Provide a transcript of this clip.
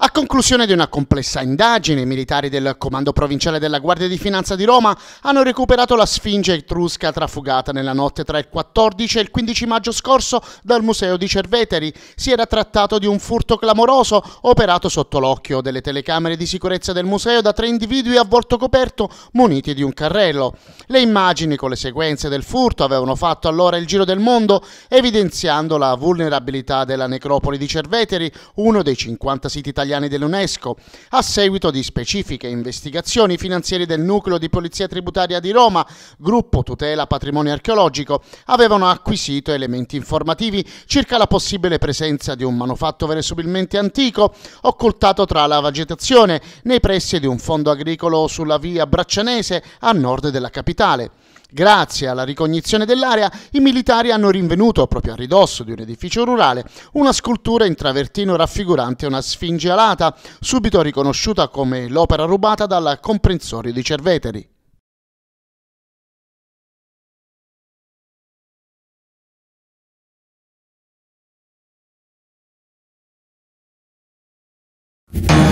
A conclusione di una complessa indagine, i militari del Comando Provinciale della Guardia di Finanza di Roma hanno recuperato la sfinge etrusca trafugata nella notte tra il 14 e il 15 maggio scorso dal Museo di Cerveteri. Si era trattato di un furto clamoroso operato sotto l'occhio delle telecamere di sicurezza del museo da tre individui a volto coperto muniti di un carrello. Le immagini con le sequenze del furto avevano fatto allora il giro del mondo, evidenziando la vulnerabilità della necropoli di Cerveteri, uno dei 50 siti italiani italiani dell'UNESCO, a seguito di specifiche investigazioni finanziarie del Nucleo di Polizia Tributaria di Roma, Gruppo Tutela Patrimonio Archeologico, avevano acquisito elementi informativi circa la possibile presenza di un manufatto verosimilmente antico occultato tra la vegetazione nei pressi di un fondo agricolo sulla via Braccianese a nord della capitale. Grazie alla ricognizione dell'area, i militari hanno rinvenuto, proprio a ridosso di un edificio rurale, una scultura in travertino raffigurante una sfinge alata, subito riconosciuta come l'opera rubata dal comprensorio di Cerveteri. you